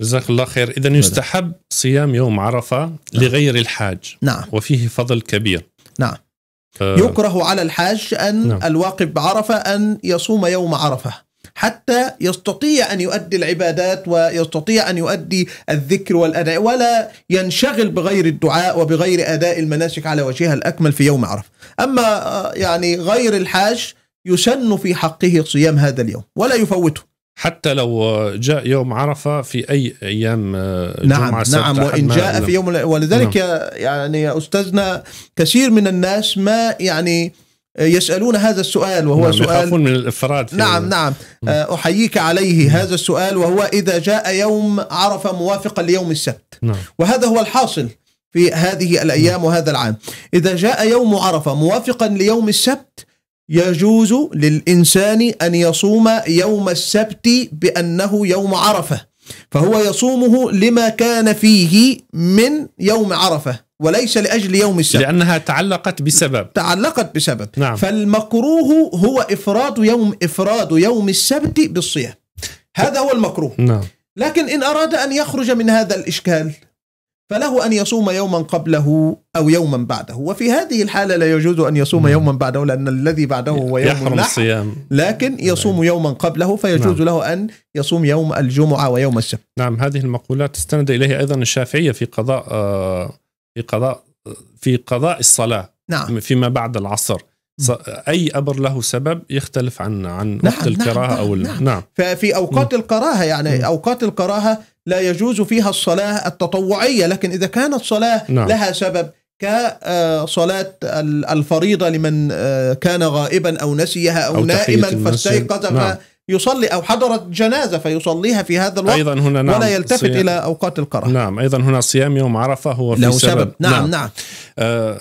جزاك الله خير إذا يستحب صيام يوم عرفة نعم. لغير الحاج نعم وفيه فضل كبير نعم يكره على الحاج أن نعم. الواقف بعرفة أن يصوم يوم عرفة حتى يستطيع أن يؤدي العبادات ويستطيع أن يؤدي الذكر والأداء ولا ينشغل بغير الدعاء وبغير أداء المناسك على وجهها الأكمل في يوم عرفة أما آه، يعني غير الحاج يسن في حقه صيام هذا اليوم ولا يفوته حتى لو جاء يوم عرفه في اي ايام آه، نعم جمعة نعم وان جاء في يوم ولذلك نعم. يعني يا استاذنا كثير من الناس ما يعني آه، يسألون هذا السؤال وهو نعم سؤال من الإفراد نعم نعم آه، أحييك عليه نعم. هذا السؤال وهو إذا جاء يوم عرفة موافقا ليوم السبت نعم. وهذا هو الحاصل في هذه الأيام نعم. وهذا العام إذا جاء يوم عرفة موافقا ليوم السبت يجوز للإنسان أن يصوم يوم السبت بأنه يوم عرفة فهو يصومه لما كان فيه من يوم عرفة وليس لأجل يوم السبت لأنها تعلقت بسبب تعلقت بسبب نعم. فالمكروه هو إفراد يوم إفراد يوم السبت بالصيام هذا هو المكروه نعم. لكن إن أراد أن يخرج من هذا الإشكال فله أن يصوم يوما قبله أو يوما بعده وفي هذه الحالة لا يجوز أن يصوم مم. يوما بعده لأن الذي بعده هو يوم يحرم الصيام لكن يصوم نعم. يوما قبله فيجوز نعم. له أن يصوم يوم الجمعة ويوم السبت نعم هذه المقولات تستند إليها أيضا الشافعية في قضاء آه، في قضاء في قضاء الصلاة نعم. فيما بعد العصر اي امر له سبب يختلف عن عن نعم، وقت نعم الكراهه نعم او نعم, نعم. ففي اوقات الكراهه يعني اوقات الكراهه لا يجوز فيها الصلاة التطوعية لكن إذا كانت صلاة نعم. لها سبب كصلاة آه، الفريضة لمن آه، كان غائبا أو نسيها أو, أو نائما فاستيقظ نعم. يصلي أو حضرت جنازة فيصليها في هذا الوقت أيضا هنا نعم ولا يلتفت صيام. إلى أوقات القراءة نعم أيضا هنا صيام يوم عرفة هو في له سبب, سبب. نعم نعم, نعم. آه